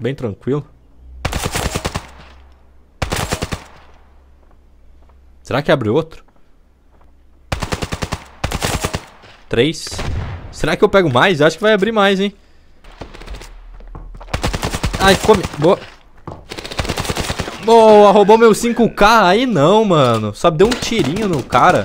bem tranquilo. Será que abre outro? Três. Será que eu pego mais? Acho que vai abrir mais, hein? Ai, come. Boa. Boa, roubou meu 5K. Aí não, mano. Só deu um tirinho no cara.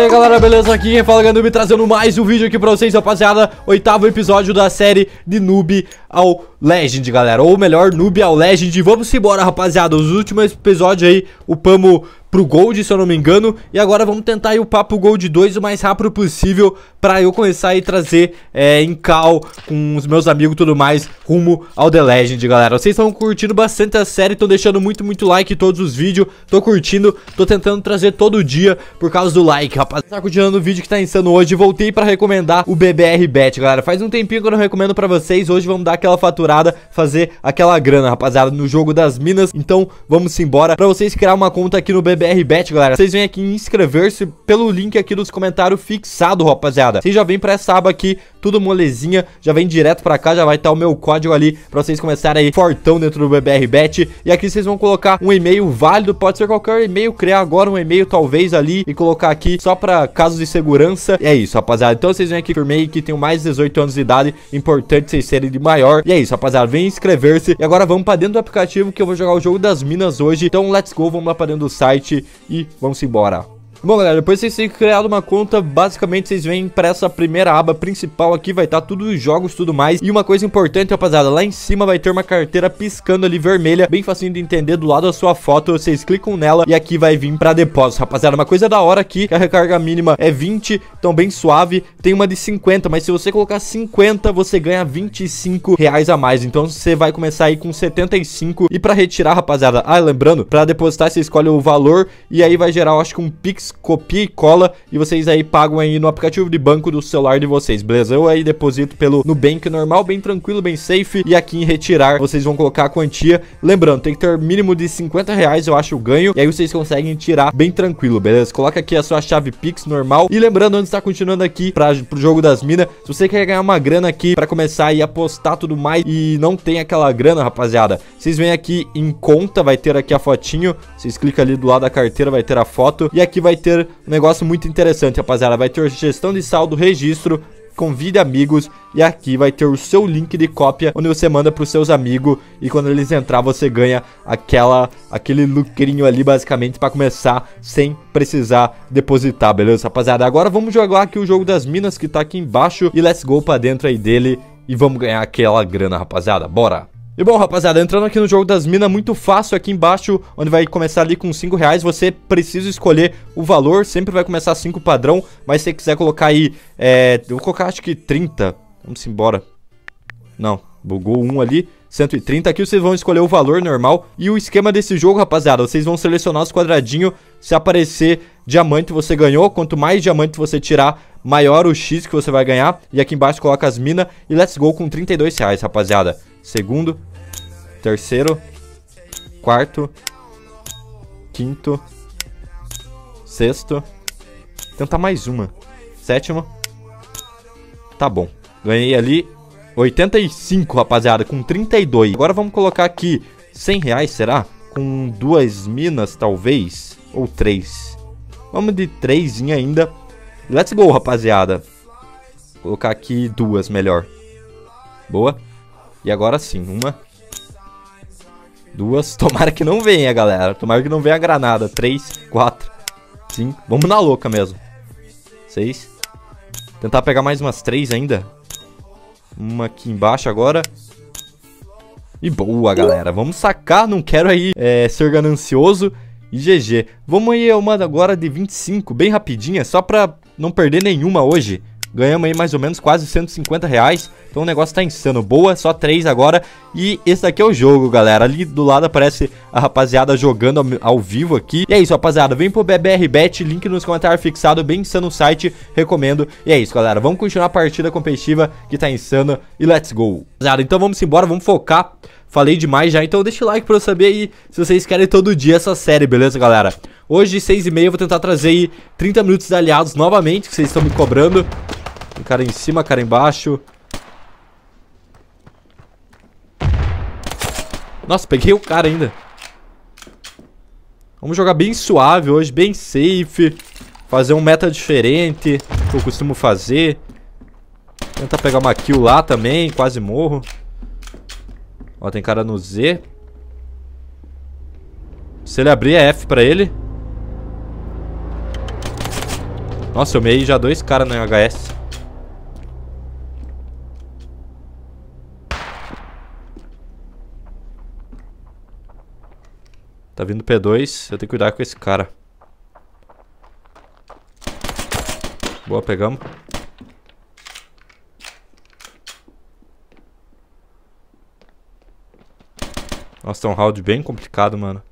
aí galera, beleza? Aqui quem fala é Noob trazendo mais um vídeo aqui pra vocês, rapaziada Oitavo episódio da série de Noob ao Legend, galera Ou melhor, Noob ao Legend Vamos embora, rapaziada Os últimos episódios aí, upamos pro Gold, se eu não me engano E agora vamos tentar aí upar pro Gold 2 o mais rápido possível para eu começar a trazer é, em cal com os meus amigos e tudo mais rumo ao The Legend, galera. Vocês estão curtindo bastante a série, estão deixando muito, muito like em todos os vídeos, tô curtindo, tô tentando trazer todo dia por causa do like, rapaz. Tá continuando o vídeo que tá insano hoje, voltei para recomendar o BBR Bet, galera. Faz um tempinho que eu não recomendo para vocês, hoje vamos dar aquela faturada, fazer aquela grana, rapaziada, no jogo das minas. Então, vamos embora. Para vocês criar uma conta aqui no BBR Bet, galera, vocês vêm aqui inscrever-se pelo link aqui dos comentários fixado, rapaziada rapaziada. Vocês já vem pra essa aba aqui, tudo molezinha, já vem direto pra cá, já vai estar tá o meu código ali pra vocês começarem aí fortão dentro do BBR Bet. E aqui vocês vão colocar um e-mail válido, pode ser qualquer e-mail, criar agora um e-mail talvez ali e colocar aqui só pra casos de segurança. E é isso, rapaziada. Então vocês vêm aqui, firmei que tem mais de 18 anos de idade, importante vocês serem de maior. E é isso, rapaziada, vem inscrever-se. E agora vamos pra dentro do aplicativo que eu vou jogar o jogo das minas hoje. Então let's go, vamos lá pra dentro do site e vamos embora. Bom, galera, depois vocês terem criado uma conta, basicamente vocês vêm pra essa primeira aba principal aqui, vai estar tá tudo os jogos, tudo mais. E uma coisa importante, rapaziada, lá em cima vai ter uma carteira piscando ali vermelha, bem facinho de entender, do lado da sua foto, vocês clicam nela e aqui vai vir pra depósito, rapaziada. Uma coisa da hora aqui, a recarga mínima é 20, então bem suave, tem uma de 50, mas se você colocar 50, você ganha 25 reais a mais, então você vai começar aí com 75 e pra retirar, rapaziada, ah, lembrando, pra depositar você escolhe o valor e aí vai gerar, eu acho que um pix copia e cola e vocês aí pagam aí no aplicativo de banco do celular de vocês, beleza? Eu aí deposito pelo Nubank normal, bem tranquilo, bem safe. E aqui em retirar, vocês vão colocar a quantia. Lembrando, tem que ter mínimo de 50 reais, eu acho, o ganho. E aí vocês conseguem tirar bem tranquilo, beleza? Coloca aqui a sua chave Pix normal. E lembrando, antes de estar tá continuando aqui pra, pro jogo das minas, se você quer ganhar uma grana aqui pra começar a apostar tudo mais e não tem aquela grana, rapaziada, vocês vêm aqui em conta, vai ter aqui a fotinho. Vocês clicam ali do lado da carteira, vai ter a foto. E aqui vai ter um negócio muito interessante, rapaziada. Vai ter gestão de saldo, registro, convide amigos e aqui vai ter o seu link de cópia onde você manda para os seus amigos e quando eles entrar você ganha aquela aquele lucrinho ali basicamente para começar sem precisar depositar, beleza, rapaziada? Agora vamos jogar aqui o jogo das minas que tá aqui embaixo e let's go para dentro aí dele e vamos ganhar aquela grana, rapaziada. Bora. E bom, rapaziada, entrando aqui no jogo das minas, muito fácil aqui embaixo, onde vai começar ali com 5 reais, você precisa escolher o valor, sempre vai começar 5 padrão, mas se você quiser colocar aí, é, eu vou colocar acho que 30, vamos embora. Não, bugou um ali, 130, aqui vocês vão escolher o valor normal e o esquema desse jogo, rapaziada, vocês vão selecionar os quadradinhos, se aparecer diamante você ganhou, quanto mais diamante você tirar, maior o X que você vai ganhar, e aqui embaixo coloca as minas e let's go com 32 reais, rapaziada segundo, terceiro, quarto, quinto, sexto. Tentar tá mais uma. Sétimo. Tá bom. Ganhei ali 85, rapaziada, com 32. Agora vamos colocar aqui 100 reais, será? Com duas minas, talvez. Ou três. Vamos de três ainda. Let's go, rapaziada. Vou colocar aqui duas, melhor. Boa. E agora sim, uma. Duas. Tomara que não venha, galera. Tomara que não venha a granada. Três, quatro, cinco. Vamos na louca mesmo. Seis. Tentar pegar mais umas três ainda. Uma aqui embaixo agora. E boa, galera. Vamos sacar. Não quero aí é, ser ganancioso. E GG. Vamos aí eu uma agora de 25. Bem rapidinha. Só pra não perder nenhuma hoje. Ganhamos aí mais ou menos quase 150 reais. Então o negócio tá insano. Boa, só três agora. E esse aqui é o jogo, galera. Ali do lado aparece a rapaziada jogando ao, ao vivo aqui. E é isso, rapaziada. Vem pro BBR Bet, link nos comentários fixado, bem insano o site. Recomendo. E é isso, galera. Vamos continuar a partida competitiva que tá insano. E let's go. Rapaziada, então vamos embora, vamos focar. Falei demais já, então deixa o like pra eu saber aí se vocês querem todo dia essa série, beleza, galera? Hoje, 6 e meia, eu vou tentar trazer aí 30 minutos de aliados novamente, que vocês estão me cobrando. Tem cara em cima, cara embaixo. Nossa, peguei o cara ainda. Vamos jogar bem suave hoje, bem safe. Fazer um meta diferente, que eu costumo fazer. Tentar pegar uma kill lá também, quase morro. Ó, tem cara no Z. Se ele abrir, é F pra ele. Nossa, eu mei já dois caras no HS. Tá vindo P2, eu tenho que cuidar com esse cara. Boa, pegamos. Nossa, tá um round bem complicado, mano.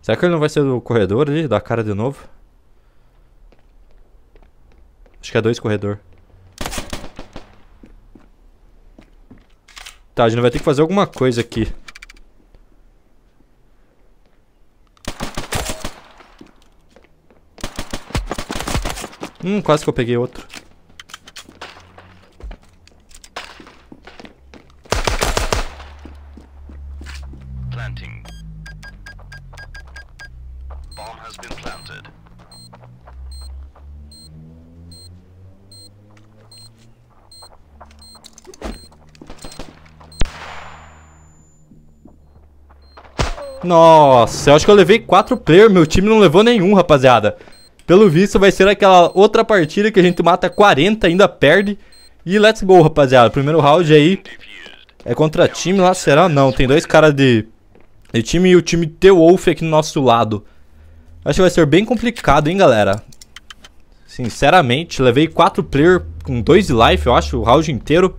Será que ele não vai ser do corredor ali? Da cara de novo? Acho que é dois corredor. Tá, a gente vai ter que fazer alguma coisa aqui. Hum, quase que eu peguei outro. Nossa, eu acho que eu levei quatro players, meu time não levou nenhum, rapaziada. Pelo visto, vai ser aquela outra partida que a gente mata 40, ainda perde. E let's go, rapaziada. Primeiro round aí é contra time lá, será? Não, tem dois caras de, de time e o time The wolf aqui do nosso lado. Acho que vai ser bem complicado, hein, galera. Sinceramente, levei quatro players com dois de life, eu acho, o round inteiro.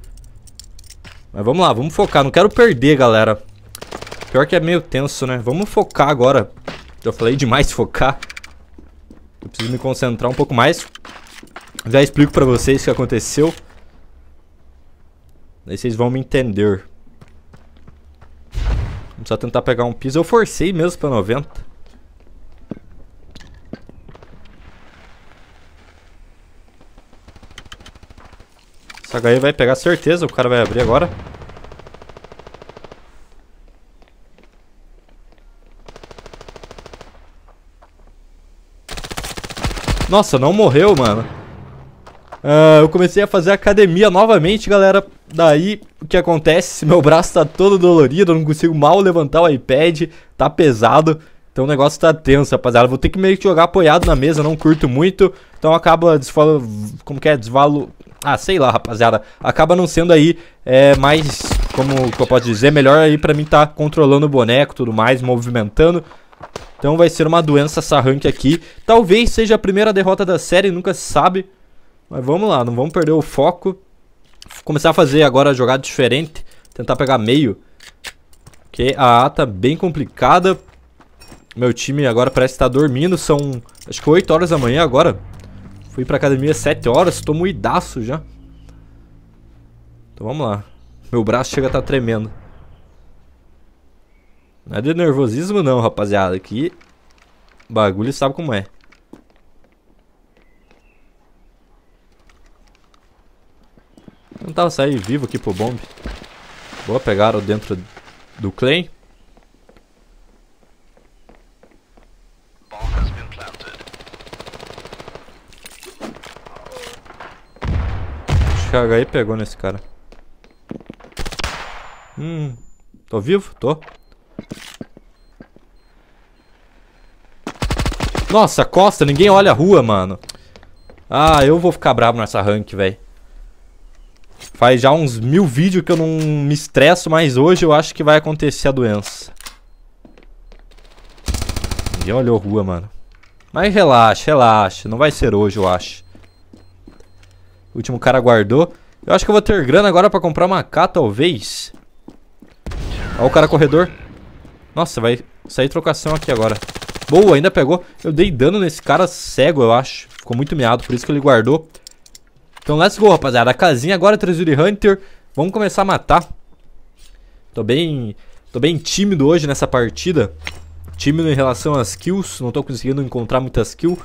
Mas vamos lá, vamos focar. Não quero perder, galera. Pior que é meio tenso, né? Vamos focar agora. Eu falei demais focar. Eu preciso me concentrar um pouco mais. Já explico pra vocês o que aconteceu. aí vocês vão me entender. Vamos só tentar pegar um piso. Eu forcei mesmo pra 90. Essa HE vai pegar certeza. O cara vai abrir agora. Nossa, não morreu, mano. Uh, eu comecei a fazer academia novamente, galera. Daí, o que acontece? Meu braço tá todo dolorido, eu não consigo mal levantar o iPad, tá pesado. Então o negócio tá tenso, rapaziada. Vou ter que meio que jogar apoiado na mesa, não curto muito. Então acaba desvalo... Como que é? Desvalo... Ah, sei lá, rapaziada. Acaba não sendo aí é, mais... Como eu posso dizer? Melhor aí pra mim tá controlando o boneco tudo mais, movimentando. Então vai ser uma doença essa rank aqui. Talvez seja a primeira derrota da série, nunca se sabe. Mas vamos lá, não vamos perder o foco. Vou começar a fazer agora a jogada diferente. Tentar pegar meio. Porque a A tá bem complicada. Meu time agora parece estar tá dormindo. São acho que 8 horas da manhã agora. Fui pra academia 7 horas. Tô moidaço já. Então vamos lá. Meu braço chega a estar tá tremendo. Não é de nervosismo não, rapaziada. Aqui, bagulho sabe como é. Tentar tá sair vivo aqui pro bombe. Boa, pegaram dentro do claim. Acho aí pegou nesse cara. Hum, tô vivo? Tô. Nossa, costa, ninguém olha a rua, mano. Ah, eu vou ficar bravo nessa rank, velho. Faz já uns mil vídeos que eu não me estresso, mas hoje eu acho que vai acontecer a doença. Ninguém olhou a rua, mano. Mas relaxa, relaxa. Não vai ser hoje, eu acho. O último cara guardou. Eu acho que eu vou ter grana agora pra comprar uma K, talvez. Olha o cara corredor. Nossa, vai sair trocação aqui agora. Boa, ainda pegou. Eu dei dano nesse cara cego, eu acho. Ficou muito meado, por isso que ele guardou. Então, let's go, rapaziada. A casinha agora, é Treasury Hunter. Vamos começar a matar. Tô bem, tô bem tímido hoje nessa partida. Tímido em relação às kills. Não tô conseguindo encontrar muitas kills.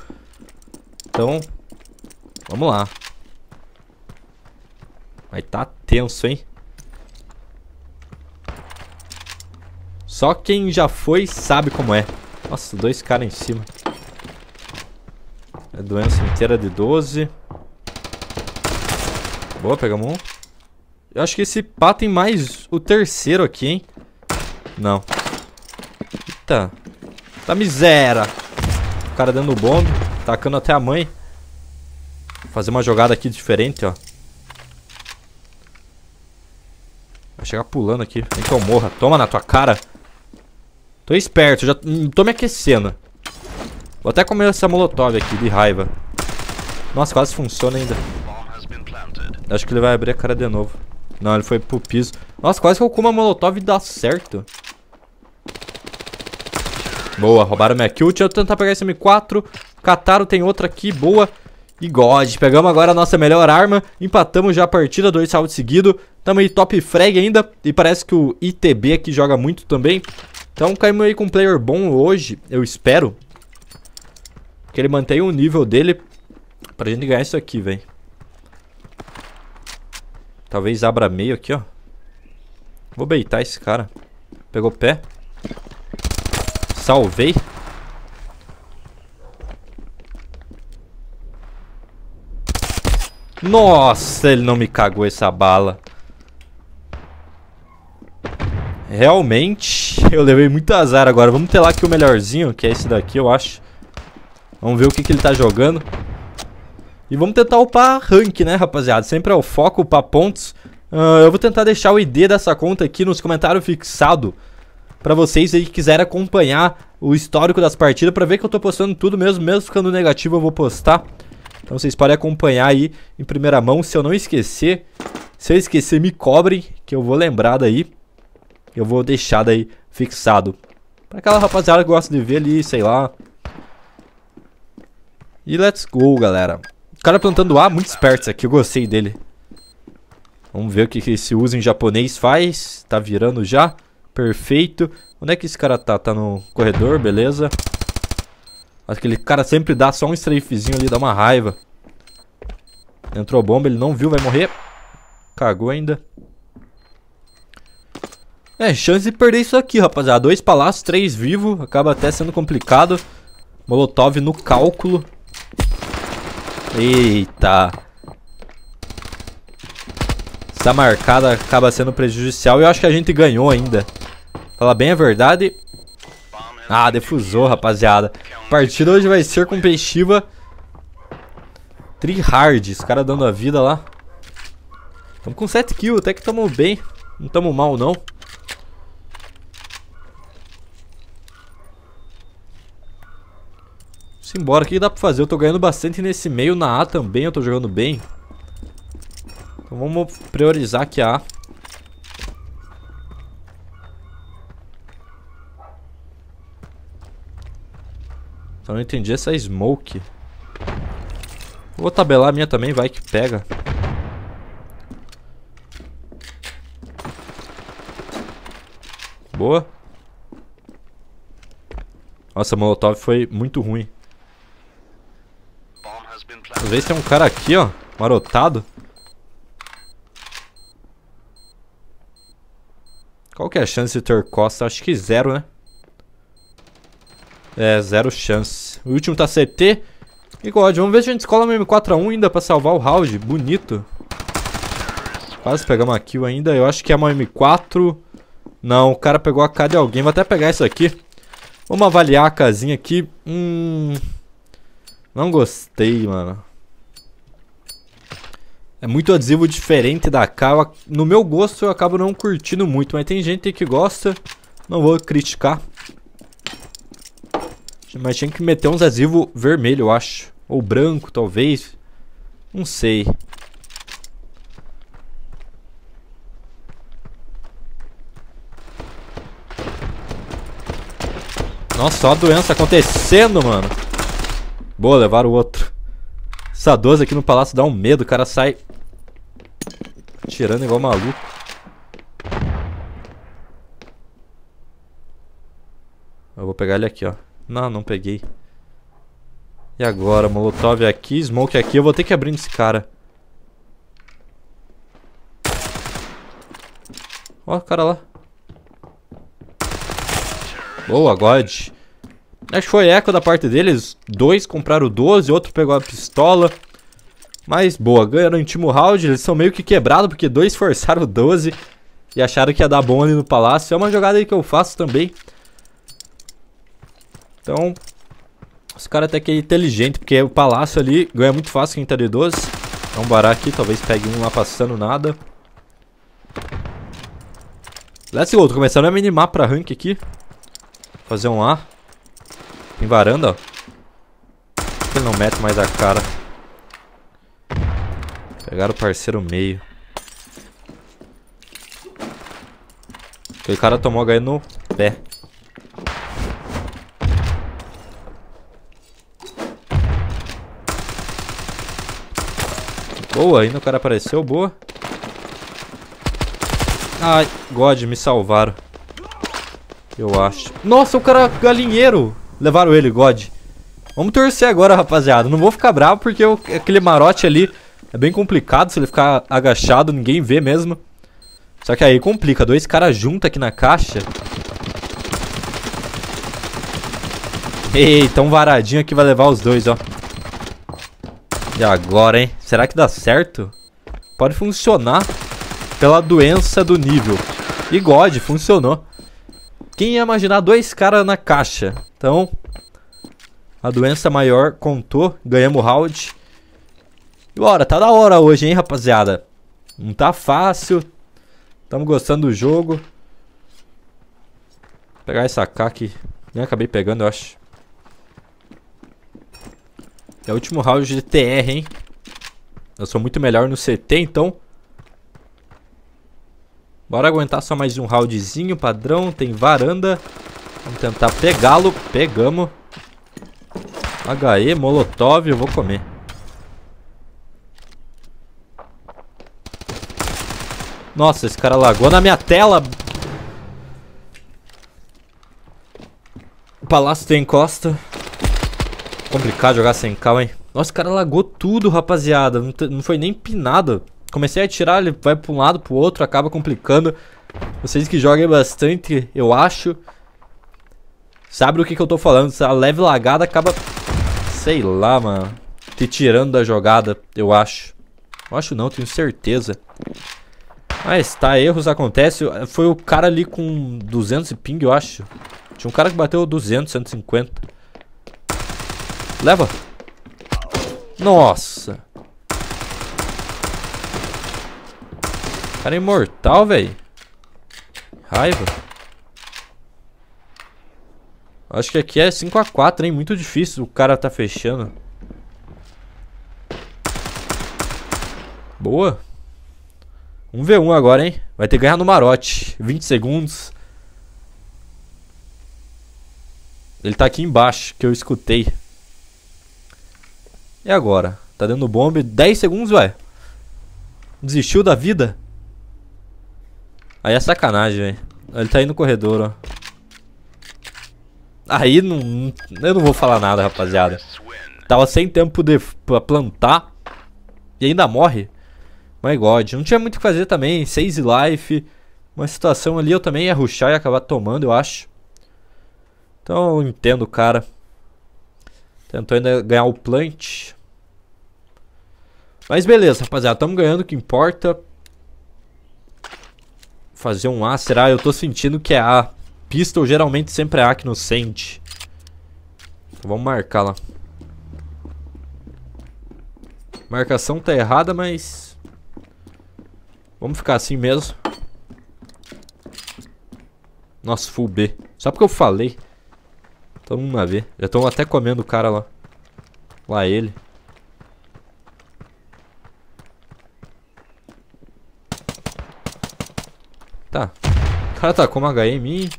Então, vamos lá. Mas tá tenso, hein? Só quem já foi sabe como é. Nossa, dois caras em cima. É doença inteira de 12. Boa, pegamos um. Eu acho que esse pá tem mais o terceiro aqui, hein? Não. Eita. Tá miséria. O cara dando bomba, Tacando até a mãe. Vou fazer uma jogada aqui diferente, ó. Vai chegar pulando aqui. Vem que eu morra. Toma na tua cara. Tô esperto, já tô me aquecendo. Vou até comer essa molotov aqui, de raiva. Nossa, quase funciona ainda. Acho que ele vai abrir a cara de novo. Não, ele foi pro piso. Nossa, quase que eu como a molotov e dá certo. Boa, roubaram minha kill. Deixa eu tentar pegar esse M4. Cataro tem outra aqui, boa. E God, pegamos agora a nossa melhor arma. Empatamos já a partida, dois salvos seguidos. Tamo aí top frag ainda. E parece que o ITB aqui joga muito também. Então caímos aí com um player bom hoje, eu espero. Que ele mantenha o nível dele pra gente ganhar isso aqui, velho. Talvez abra meio aqui, ó. Vou beitar esse cara. Pegou pé. Salvei. Nossa, ele não me cagou essa bala. Realmente, eu levei muito azar agora. Vamos ter lá aqui o melhorzinho, que é esse daqui, eu acho. Vamos ver o que, que ele tá jogando. E vamos tentar upar rank, né, rapaziada? Sempre é o foco, upar pontos. Uh, eu vou tentar deixar o ID dessa conta aqui nos comentários fixado. Pra vocês aí que quiserem acompanhar o histórico das partidas. Pra ver que eu tô postando tudo mesmo. Mesmo ficando negativo, eu vou postar. Então vocês podem acompanhar aí em primeira mão. Se eu não esquecer, se eu esquecer, me cobrem que eu vou lembrar daí. Eu vou deixar daí fixado. Pra aquela rapaziada que gosta de ver ali, sei lá. E let's go, galera. O cara plantando A, muito esperto isso aqui. Eu gostei dele. Vamos ver o que, que esse uso em japonês faz. Tá virando já. Perfeito. Onde é que esse cara tá? Tá no corredor, beleza. Aquele cara sempre dá só um strafezinho ali, dá uma raiva. Entrou bomba, ele não viu, vai morrer. Cagou ainda. É, chance de perder isso aqui, rapaziada. Dois palácios, três vivos. Acaba até sendo complicado. Molotov no cálculo. Eita. Essa marcada acaba sendo prejudicial. E eu acho que a gente ganhou ainda. Falar bem a verdade. Ah, defusou, rapaziada. A partida hoje vai ser competitiva. Tri hard. Os caras dando a vida lá. Tamo com 7 kills, até que tamo bem. Não tamo mal, não. Simbora, o que dá pra fazer? Eu tô ganhando bastante nesse meio, na A também eu tô jogando bem. Então vamos priorizar aqui a A. Só não entendi essa smoke. Vou tabelar a minha também, vai que pega. Boa. Nossa, a Molotov foi muito ruim vez tem um cara aqui, ó. Marotado. Qual que é a chance de ter Costa? Acho que zero, né? É, zero chance. O último tá CT. E God, vamos ver se a gente escola uma M4 a 1 ainda pra salvar o round. Bonito. Quase pegamos a kill ainda. Eu acho que é uma M4. Não, o cara pegou a K de alguém. Vou até pegar isso aqui. Vamos avaliar a casinha aqui. Hum... Não gostei, mano. É muito adesivo diferente da K. No meu gosto, eu acabo não curtindo muito, mas tem gente que gosta. Não vou criticar. Mas tinha que meter uns adesivo vermelho, eu acho. Ou branco, talvez. Não sei. Nossa, só a doença acontecendo, mano. Boa, levaram o outro. Essa 12 aqui no palácio dá um medo, o cara sai tirando igual maluco. Eu vou pegar ele aqui, ó. Não, não peguei. E agora? Molotov aqui, Smoke aqui. Eu vou ter que abrir nesse cara. Ó, o cara lá. Boa, God. Acho que foi eco da parte deles. Dois compraram 12, outro pegou a pistola. Mas boa, em o round. Eles são meio que quebrados porque dois forçaram 12 e acharam que ia dar bom ali no palácio. É uma jogada aí que eu faço também. Então, os caras até que é inteligente, porque o palácio ali ganha muito fácil quem tá de 12. Vamos barar aqui, talvez pegue um lá passando nada. Let's go, tô começando a minimar pra rank aqui. Fazer um A. Tem varanda, ó. Por que ele não mete mais a cara? Pegaram o parceiro meio. Aquele cara tomou a HE no pé. Boa, ainda o cara apareceu, boa. Ai, God, me salvaram. Eu acho. Nossa, o cara galinheiro. Levaram ele, God. Vamos torcer agora, rapaziada. Não vou ficar bravo porque eu, aquele marote ali é bem complicado. Se ele ficar agachado, ninguém vê mesmo. Só que aí complica. Dois caras juntos aqui na caixa. Eita, um varadinho aqui vai levar os dois, ó. E agora, hein? Será que dá certo? Pode funcionar pela doença do nível. E God, funcionou. Quem ia imaginar dois caras na caixa? Então, a doença maior contou. Ganhamos o round. Bora, tá da hora hoje, hein, rapaziada? Não tá fácil. Tamo gostando do jogo. Vou pegar essa AK aqui. nem acabei pegando, eu acho. É o último round de TR, hein? Eu sou muito melhor no CT, então Bora aguentar só mais um roundzinho padrão. Tem varanda. Vamos tentar pegá-lo. Pegamos. HE, molotov, eu vou comer. Nossa, esse cara lagou na minha tela. O palácio tem encosta. Complicado jogar sem cal, hein? Nossa, o cara lagou tudo, rapaziada. Não, não foi nem pinado. Comecei a atirar, ele vai pra um lado, pro outro, acaba complicando. Vocês que joguem bastante, eu acho. Sabe o que, que eu tô falando? Essa leve lagada acaba. Sei lá, mano. Te tirando da jogada, eu acho. Eu acho não, tenho certeza. Mas tá, erros acontecem. Foi o cara ali com 200 e ping, eu acho. Tinha um cara que bateu 200, 150. Leva. Nossa. Cara é imortal, velho. Raiva. Acho que aqui é 5x4, hein? Muito difícil o cara tá fechando. Boa. 1v1 agora, hein? Vai ter que ganhar no marote. 20 segundos. Ele tá aqui embaixo, que eu escutei. E agora? Tá dando bomba. 10 segundos, ué. Desistiu da vida? Aí é sacanagem, velho. Ele tá aí no corredor, ó. Aí não. Eu não vou falar nada, rapaziada. Tava sem tempo de, pra plantar. E ainda morre. My God. Não tinha muito o que fazer também. 6 life. Uma situação ali eu também ia ruxar e acabar tomando, eu acho. Então eu entendo cara. Tentou ainda ganhar o plant. Mas beleza, rapaziada. Tamo ganhando o que importa fazer um A. Será? Eu tô sentindo que é A. Pistol geralmente sempre é A que não sente. Então vamos marcar lá. Marcação tá errada, mas... Vamos ficar assim mesmo. Nossa, full B. Só porque eu falei. então vamos ver. Já estão até comendo o cara lá. Lá ele. Tá. O cara com uma HE em mim.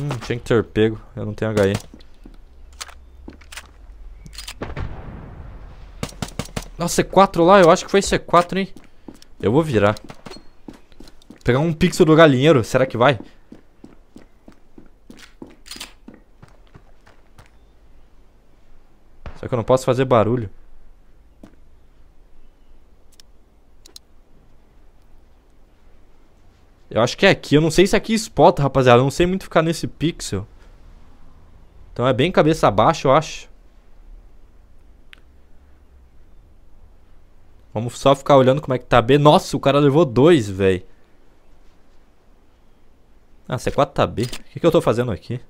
Hum, tinha que ter pego. Eu não tenho HE. Nossa, C4 lá. Eu acho que foi C4, hein. Eu vou virar. Vou pegar um pixel do galinheiro. Será que vai? Só que eu não posso fazer barulho. Eu acho que é aqui. Eu não sei se aqui spot, rapaziada. Eu não sei muito ficar nesse pixel. Então é bem cabeça abaixo, eu acho. Vamos só ficar olhando como é que tá B. Nossa, o cara levou dois, velho. Ah, C4 tá B. O que, que eu tô fazendo aqui?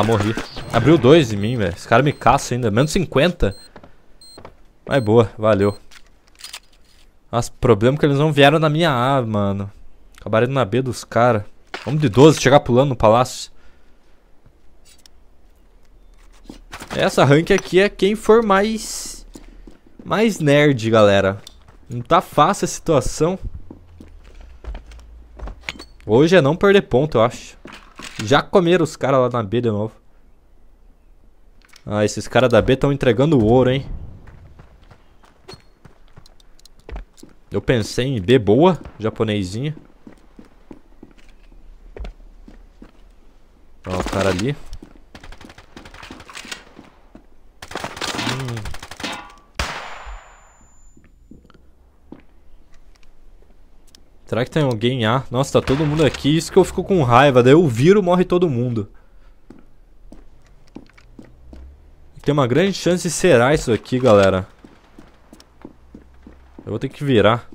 Ah, morri. Abriu dois em mim, velho. Esse cara me caça ainda. Menos 50. Mas boa, valeu. Nossa, problema é que eles não vieram na minha A, mano. Acabaram indo na B dos caras. Vamos de 12, chegar pulando no palácio. Essa rank aqui é quem for mais... Mais nerd, galera. Não tá fácil a situação. Hoje é não perder ponto, eu acho. Já comeram os caras lá na B de novo. Ah, esses caras da B estão entregando ouro, hein? Eu pensei em B boa, japonesinha. Ó, o cara ali. Será que tem alguém A? Ah, nossa, tá todo mundo aqui. Isso que eu fico com raiva. Daí eu viro, morre todo mundo. Tem uma grande chance de será isso aqui, galera. Eu vou ter que virar.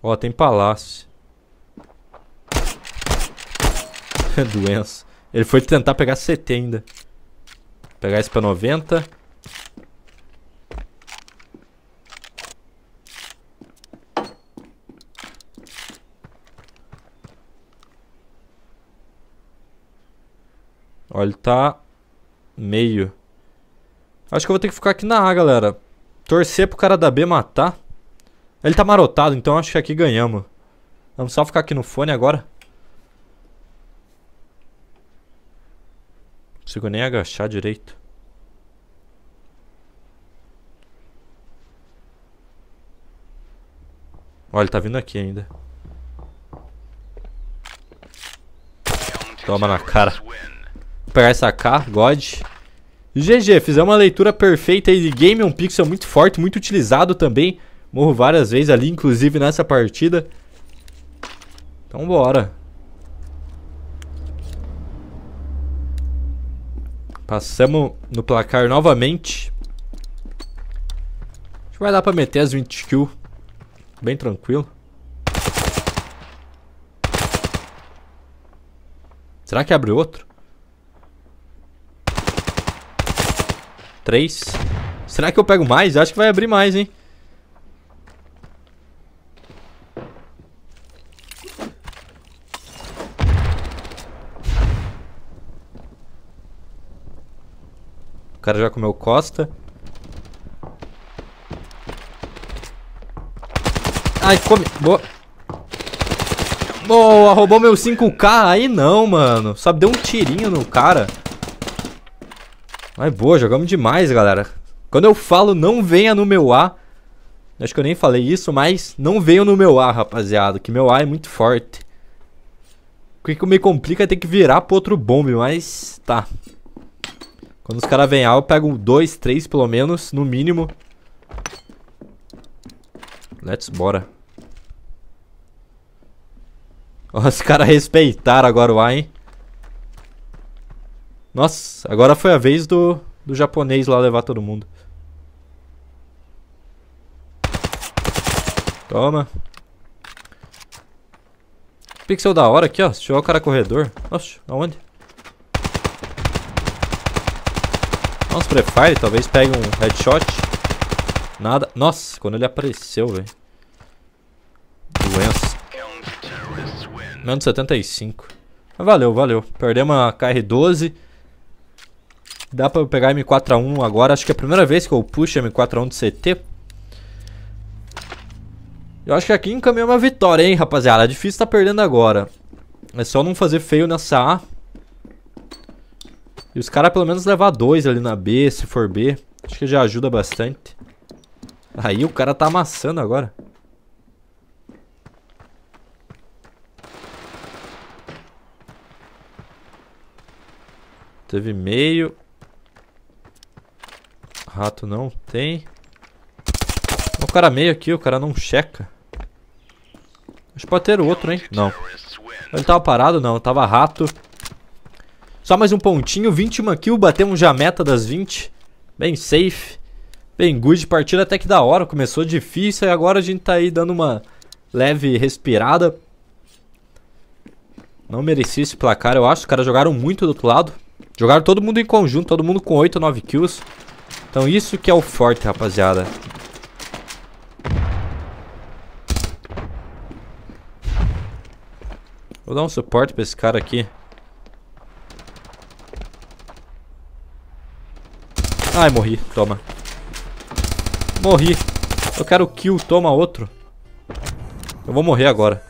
Ó, tem palácio. Doença. Ele foi tentar pegar CT ainda. Pegar esse pra 90. Olha, ele tá meio. Acho que eu vou ter que ficar aqui na A, galera. Torcer pro cara da B matar. Ele tá marotado, então acho que aqui ganhamos. Vamos só ficar aqui no fone agora. consigo nem agachar direito. Olha, ele tá vindo aqui ainda. Toma na cara. Vou pegar essa K, God. GG, fizemos uma leitura perfeita aí de game, um pixel muito forte, muito utilizado também. Morro várias vezes ali, inclusive nessa partida. Então bora. Passamos no placar novamente. Acho que vai dar pra meter as 20 kills. Bem tranquilo. Será que abre outro? Três. Será que eu pego mais? Acho que vai abrir mais, hein? cara já comeu costa. Ai, come. Boa. Boa, roubou meu 5k. Aí não, mano. Só deu um tirinho no cara. Mas boa, jogamos demais, galera. Quando eu falo não venha no meu A, acho que eu nem falei isso, mas não venham no meu A, rapaziada, que meu A é muito forte. O que, que me complica é ter que virar pro outro bombe, mas tá. Quando os caras vêm A, eu pego dois, três pelo menos, no mínimo. Let's bora. os caras respeitaram agora o A, hein? Nossa, agora foi a vez do, do japonês lá levar todo mundo. Toma. Pixel da hora aqui, ó. Se tiver o cara corredor. Nossa, aonde? Vamos Free Fire, talvez pegue um headshot. Nada. Nossa, quando ele apareceu, velho. Doença. Menos 75. Mas Valeu, valeu. Perdemos a KR-12. Dá pra eu pegar M4A1 agora. Acho que é a primeira vez que eu puxo M4A1 de CT. Eu acho que aqui encaminhou uma vitória, hein, rapaziada. É Difícil tá perdendo agora. É só não fazer feio nessa A. E os caras pelo menos levar dois ali na B, se for B. Acho que já ajuda bastante. Aí o cara tá amassando agora. Teve meio. Rato não tem. O cara meio aqui, o cara não checa. Acho que pode ter outro, hein? Não. Ele tava parado? Não, tava rato. Só mais um pontinho, 21 kills, batemos já a meta das 20. Bem safe. Bem good, partida até que da hora. Começou difícil e agora a gente tá aí dando uma leve respirada. Não merecia esse placar, eu acho. Os caras jogaram muito do outro lado. Jogaram todo mundo em conjunto, todo mundo com 8 ou 9 kills. Então isso que é o forte, rapaziada. Vou dar um suporte pra esse cara aqui. Ai, morri. Toma. Morri. Eu quero kill. Toma outro. Eu vou morrer agora.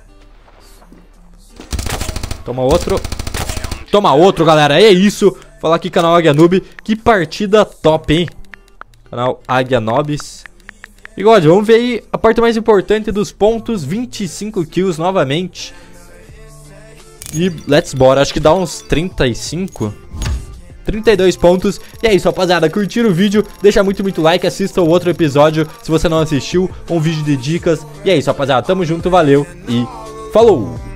Toma outro. Toma outro, galera. É isso. Falar aqui, canal Águia Noob. Que partida top, hein? Canal Águia Nobis. E God, vamos ver aí a parte mais importante dos pontos. 25 kills novamente. E let's bora. Acho que dá uns 35. 32 pontos. E é isso, rapaziada. Curtiram o vídeo? Deixa muito, muito like. Assista o outro episódio se você não assistiu. Um vídeo de dicas. E é isso, rapaziada. Tamo junto, valeu e falou!